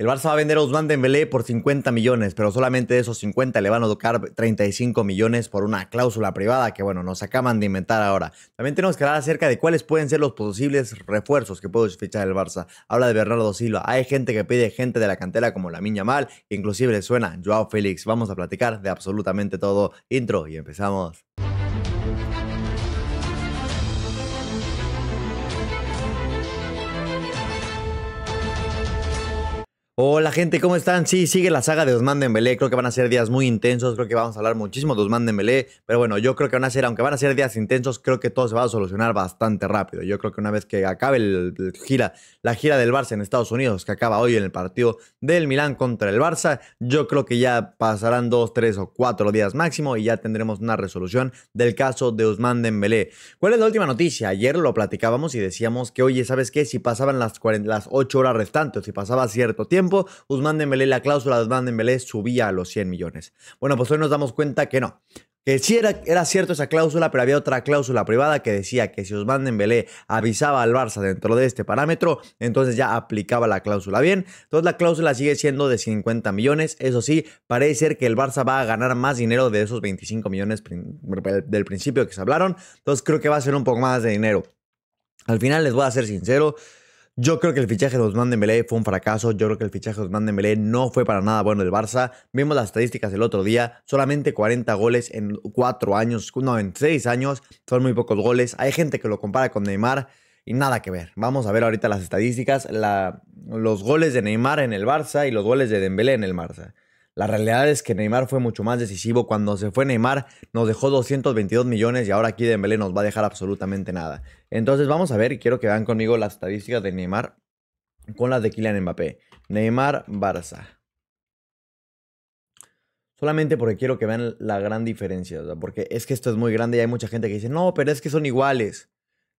El Barça va a vender a Ousmane Dembélé por 50 millones, pero solamente de esos 50 le van a tocar 35 millones por una cláusula privada que, bueno, nos acaban de inventar ahora. También tenemos que hablar acerca de cuáles pueden ser los posibles refuerzos que puede fichar el Barça. Habla de Bernardo Silva. Hay gente que pide gente de la cantera como la Miña Mal, inclusive le suena Joao Félix. Vamos a platicar de absolutamente todo. Intro y empezamos. Hola gente, ¿cómo están? Sí, sigue la saga de Osman Dembélé, creo que van a ser días muy intensos, creo que vamos a hablar muchísimo de Osman Dembélé, pero bueno, yo creo que van a ser, aunque van a ser días intensos, creo que todo se va a solucionar bastante rápido. Yo creo que una vez que acabe el, gira, la gira del Barça en Estados Unidos, que acaba hoy en el partido del Milán contra el Barça, yo creo que ya pasarán dos, tres o cuatro días máximo y ya tendremos una resolución del caso de Osman Dembélé. ¿Cuál es la última noticia? Ayer lo platicábamos y decíamos que, oye, ¿sabes qué? Si pasaban las, ocho horas restantes, si pasaba cierto tiempo, tiempo, Usman Dembélé, la cláusula de Usman Dembélé subía a los 100 millones. Bueno, pues hoy nos damos cuenta que no. Que sí era, era cierto esa cláusula, pero había otra cláusula privada que decía que si Usman Dembélé avisaba al Barça dentro de este parámetro, entonces ya aplicaba la cláusula. Bien, entonces la cláusula sigue siendo de 50 millones. Eso sí, parece ser que el Barça va a ganar más dinero de esos 25 millones del principio que se hablaron. Entonces creo que va a ser un poco más de dinero. Al final les voy a ser sincero, yo creo que el fichaje de Osman Dembélé fue un fracaso. Yo creo que el fichaje de Osman Dembélé no fue para nada bueno del Barça. Vimos las estadísticas del otro día. Solamente 40 goles en 4 años. No, en 6 años. Son muy pocos goles. Hay gente que lo compara con Neymar. Y nada que ver. Vamos a ver ahorita las estadísticas. los goles de Neymar en el Barça y los goles de Dembélé en el Barça. La realidad es que Neymar fue mucho más decisivo. Cuando se fue Neymar nos dejó 222 millones y ahora aquí Dembélé nos va a dejar absolutamente nada. Entonces vamos a ver, y quiero que vean conmigo las estadísticas de Neymar con las de Kylian Mbappé. Neymar Barça. Solamente porque quiero que vean la gran diferencia, porque es que esto es muy grande y hay mucha gente que dice, no, pero es que son iguales.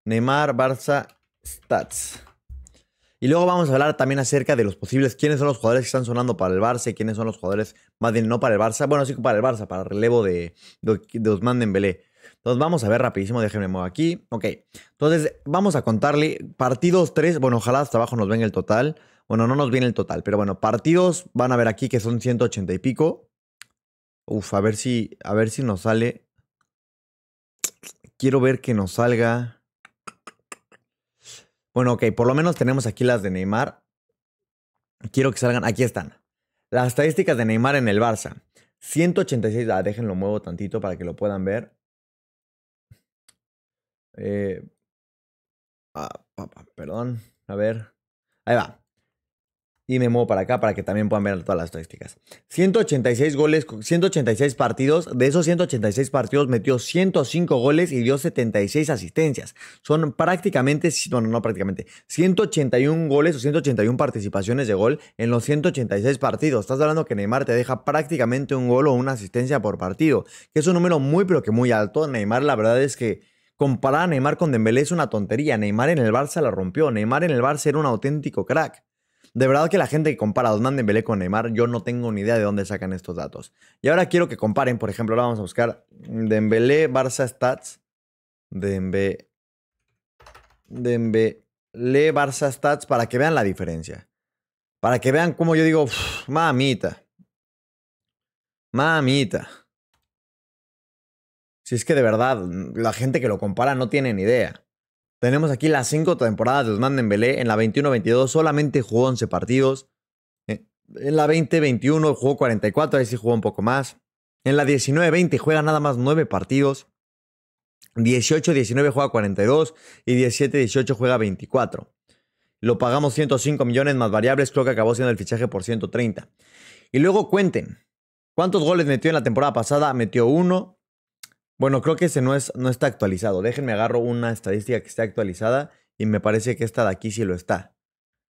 Neymar Barça Stats. Y luego vamos a hablar también acerca de los posibles, quiénes son los jugadores que están sonando para el Barça quiénes son los jugadores, más bien no para el Barça, bueno, sí para el Barça, para el relevo de, de, de Belé. Dembélé. Entonces vamos a ver rapidísimo, déjenme mover aquí. Ok, entonces vamos a contarle partidos 3, bueno, ojalá hasta abajo nos venga el total. Bueno, no nos viene el total, pero bueno, partidos van a ver aquí que son 180 y pico. Uf, a ver si, a ver si nos sale. Quiero ver que nos salga. Bueno, ok, por lo menos tenemos aquí las de Neymar. Quiero que salgan, aquí están. Las estadísticas de Neymar en el Barça. 186, ah, déjenlo muevo tantito para que lo puedan ver. Eh, ah, perdón, a ver. Ahí va. Y me muevo para acá para que también puedan ver todas las estadísticas. 186 goles, 186 partidos. De esos 186 partidos metió 105 goles y dio 76 asistencias. Son prácticamente, bueno, no prácticamente, 181 goles o 181 participaciones de gol en los 186 partidos. Estás hablando que Neymar te deja prácticamente un gol o una asistencia por partido, que es un número muy pero que muy alto. Neymar la verdad es que comparar a Neymar con Dembélé es una tontería. Neymar en el Barça la rompió. Neymar en el Barça era un auténtico crack. De verdad que la gente que compara a Osman Dembélé con Neymar, yo no tengo ni idea de dónde sacan estos datos. Y ahora quiero que comparen, por ejemplo, ahora vamos a buscar Dembélé Barça Stats. Dembélé Barça Stats para que vean la diferencia. Para que vean cómo yo digo, mamita. Mamita. Si es que de verdad, la gente que lo compara no tiene ni idea. Tenemos aquí las cinco temporadas de Osman Dembélé. En la 21-22 solamente jugó 11 partidos. Eh, en la 20-21 jugó 44, ahí sí jugó un poco más. En la 19-20 juega nada más 9 partidos. 18-19 juega 42 y 17-18 juega 24. Lo pagamos 105 millones más variables, creo que acabó siendo el fichaje por 130. Y luego cuenten, ¿cuántos goles metió en la temporada pasada? Metió 1, bueno, creo que ese no, es, no está actualizado. Déjenme agarro una estadística que esté actualizada y me parece que esta de aquí sí lo está.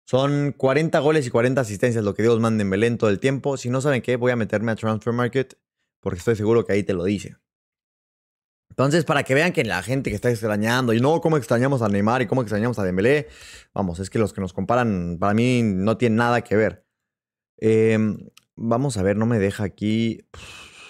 Son 40 goles y 40 asistencias, lo que Dios manda en Belén todo el tiempo. Si no saben qué, voy a meterme a Transfer Market porque estoy seguro que ahí te lo dice. Entonces, para que vean que la gente que está extrañando, y no, cómo extrañamos a Neymar y cómo extrañamos a Dembélé, vamos, es que los que nos comparan, para mí, no tienen nada que ver. Em, vamos a ver, no me deja aquí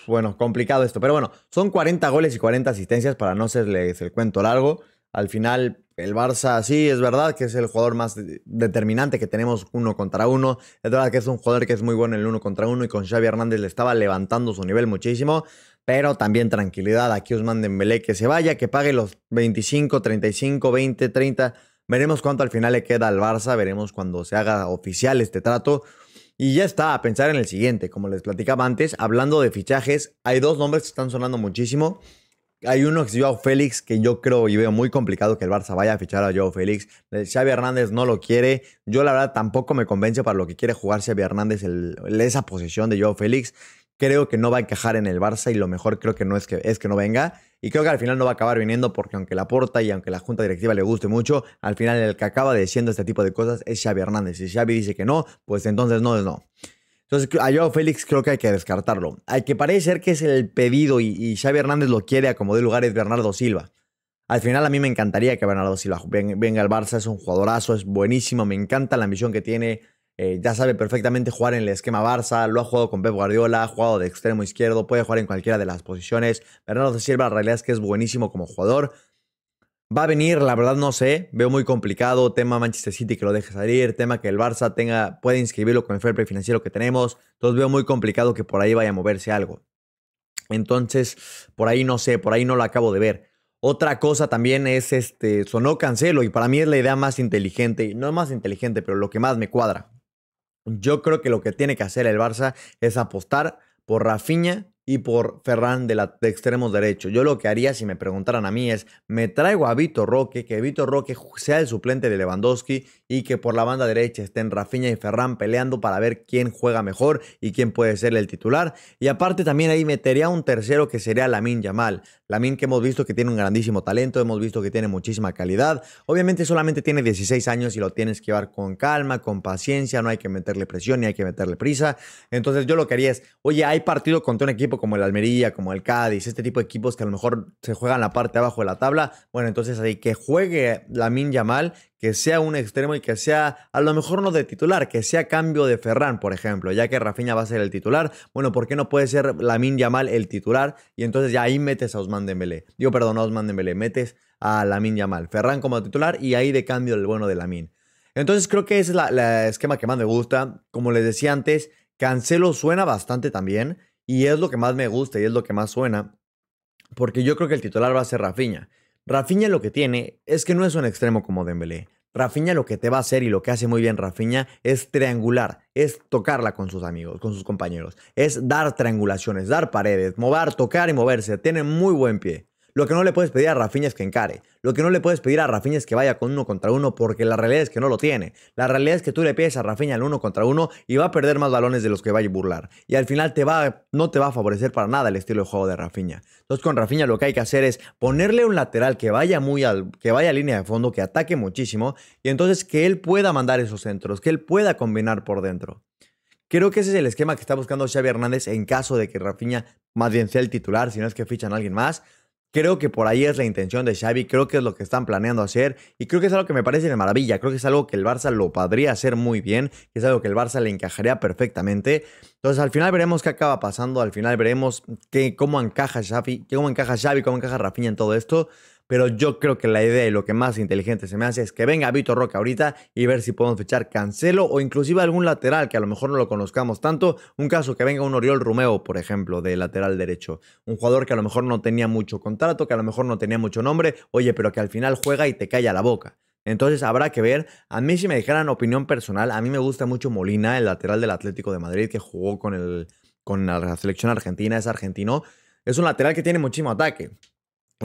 bueno, complicado esto. Pero bueno, son 40 goles y 40 asistencias para no serles el cuento largo. Al final, el Barça sí es verdad que es el jugador más determinante que tenemos uno contra uno. Es verdad que es un jugador que es muy bueno en el uno contra uno y con Xavi Hernández le estaba levantando su nivel muchísimo. Pero también tranquilidad, aquí os manden Belé que se vaya, que pague los 25, 35, 20, 30. Veremos cuánto al final le queda al Barça, veremos cuando se haga oficial este trato. Y ya está, a pensar en el siguiente. Como les platicaba antes, hablando de fichajes, hay dos nombres que están sonando muchísimo. Hay uno que es Joao Félix, que yo creo y veo muy complicado que el Barça vaya a fichar a Joao Félix. Xavi Hernández no lo quiere. Yo la verdad tampoco me convence para lo que quiere jugar Xavi Hernández esa posición de Joao Félix creo que no va a encajar en el Barça y lo mejor creo que no es que, es que no venga. Y creo que al final no va a acabar viniendo porque aunque la porta y aunque la junta directiva le guste mucho, al final el que acaba diciendo este tipo de cosas es Xavi Hernández. Si Xavi dice que no, pues entonces no es no. Entonces a Joao Félix creo que hay que descartarlo. Al que parece ser que es el pedido y, Xavi Hernández lo quiere a de lugar es Bernardo Silva. Al final a mí me encantaría que Bernardo Silva venga al Barça, es un jugadorazo, es buenísimo, me encanta la ambición que tiene, eh, ya sabe perfectamente jugar en el esquema Barça, lo ha jugado con Pep Guardiola, ha jugado de extremo izquierdo, puede jugar en cualquiera de las posiciones. Bernardo Silva, la realidad es que es buenísimo como jugador. Va a venir, la verdad no sé, veo muy complicado, tema Manchester City que lo deje salir, tema que el Barça tenga, puede inscribirlo con el fair financiero que tenemos, entonces veo muy complicado que por ahí vaya a moverse algo. Entonces, por ahí no sé, por ahí no lo acabo de ver. Otra cosa también es este, sonó Cancelo y para mí es la idea más inteligente, no más inteligente, pero lo que más me cuadra. Yo creo que lo que tiene que hacer el Barça es apostar por Rafinha y por Ferran de, la, extremo derecho. Yo lo que haría si me preguntaran a mí es, me traigo a Vito Roque, que Vito Roque sea el suplente de Lewandowski y que por la banda derecha estén Rafinha y Ferran peleando para ver quién juega mejor y quién puede ser el titular. Y aparte también ahí metería un tercero que sería Lamin Yamal. Lamin que hemos visto que tiene un grandísimo talento, hemos visto que tiene muchísima calidad. Obviamente solamente tiene 16 años y lo tienes que llevar con calma, con paciencia, no hay que meterle presión ni hay que meterle prisa. Entonces yo lo que haría es, oye, hay partido contra un equipo como el Almería, como el Cádiz, este tipo de equipos que a lo mejor se juegan la parte de abajo de la tabla, bueno, entonces ahí que juegue Lamin Yamal, que sea un extremo y que sea, a lo mejor no de titular, que sea cambio de Ferran, por ejemplo, ya que Rafinha va a ser el titular, bueno, ¿por qué no puede ser Lamin Yamal el titular? Y entonces ya ahí metes a Osman Dembélé, digo, perdón, a Osman Dembélé, metes a Lamin Yamal, Ferran como titular y ahí de cambio el bueno de Min. Entonces creo que ese es el esquema que más me gusta. Como les decía antes, Cancelo suena bastante también. Y es lo que más me gusta y es lo que más suena, porque yo creo que el titular va a ser Rafinha. Rafinha lo que tiene es que no es un extremo como Dembélé. Rafinha lo que te va a hacer y lo que hace muy bien rafiña es triangular, es tocarla con sus amigos, con sus compañeros, es dar triangulaciones, dar paredes, mover, tocar y moverse. Tiene muy buen pie. Lo que no le puedes pedir a Rafinha es que encare. Lo que no le puedes pedir a Rafinha es que vaya con uno contra uno porque la realidad es que no lo tiene. La realidad es que tú le pides a Rafinha el uno contra uno y va a perder más balones de los que va a burlar. Y al final te va, no te va a favorecer para nada el estilo de juego de Rafinha. Entonces con Rafinha lo que hay que hacer es ponerle un lateral que vaya muy al, que vaya a línea de fondo, que ataque muchísimo y entonces que él pueda mandar esos centros, que él pueda combinar por dentro. Creo que ese es el esquema que está buscando Xavi Hernández en caso de que Rafinha más bien sea el titular, si no es que fichan a alguien más. Creo que por ahí es la intención de Xavi, creo que es lo que están planeando hacer y creo que es algo que me parece de maravilla, creo que es algo que el Barça lo podría hacer muy bien, que es algo que el Barça le encajaría perfectamente. Entonces al final veremos qué acaba pasando, al final veremos qué, cómo encaja Xavi, cómo encaja Xavi, cómo encaja Rafinha en todo esto. Pero yo creo que la idea y lo que más inteligente se me hace es que venga Vito Roca ahorita y ver si podemos fechar Cancelo o inclusive algún lateral que a lo mejor no lo conozcamos tanto. Un caso que venga un Oriol Rumeo, por ejemplo, de lateral derecho. Un jugador que a lo mejor no tenía mucho contrato, que a lo mejor no tenía mucho nombre, oye, pero que al final juega y te calla la boca. Entonces habrá que ver. A mí, si me dijeran opinión personal, a mí me gusta mucho Molina, el lateral del Atlético de Madrid que jugó con, el, con la selección argentina, es argentino. Es un lateral que tiene muchísimo ataque.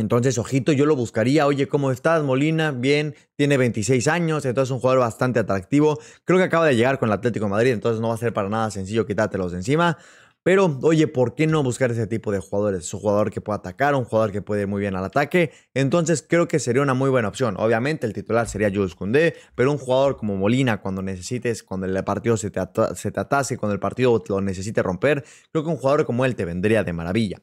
Entonces, ojito, yo lo buscaría. Oye, ¿cómo estás, Molina? Bien, tiene 26 años, entonces es un jugador bastante atractivo. Creo que acaba de llegar con el Atlético Madrid, entonces no va a ser para nada sencillo quitártelos de encima. Pero, oye, ¿por qué no buscar ese tipo de jugadores? Es un jugador que puede atacar, un jugador que puede ir muy bien al ataque. Entonces, creo que sería una muy buena opción. Obviamente, el titular sería Jules Koundé, pero un jugador como Molina, cuando necesites, cuando el partido se te, se te atase, cuando el partido lo necesite romper, creo que un jugador como él te vendría de maravilla.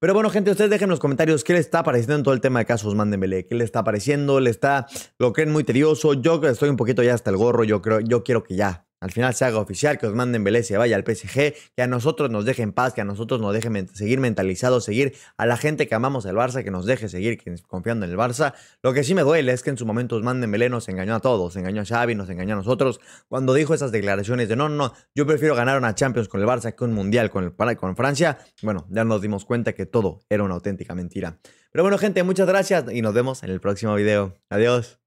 Pero bueno, gente, ustedes dejen en los comentarios qué les está pareciendo en todo el tema de casos mándenmele. ¿Qué les está pareciendo? ¿Le está, lo creen muy tedioso? Yo estoy un poquito ya hasta el gorro. Yo creo, yo quiero que ya al final se haga oficial, que manden en se vaya al PSG, que a nosotros nos deje en paz, que a nosotros nos deje seguir mentalizados, seguir a la gente que amamos el Barça, que nos deje seguir confiando en el Barça. Lo que sí me duele es que en su momento manden Belén nos engañó a todos, engañó a Xavi, nos engañó a nosotros, cuando dijo esas declaraciones de no, no, yo prefiero ganar una Champions con el Barça que un Mundial con, el, con Francia. Bueno, ya nos dimos cuenta que todo era una auténtica mentira. Pero bueno, gente, muchas gracias y nos vemos en el próximo video. Adiós.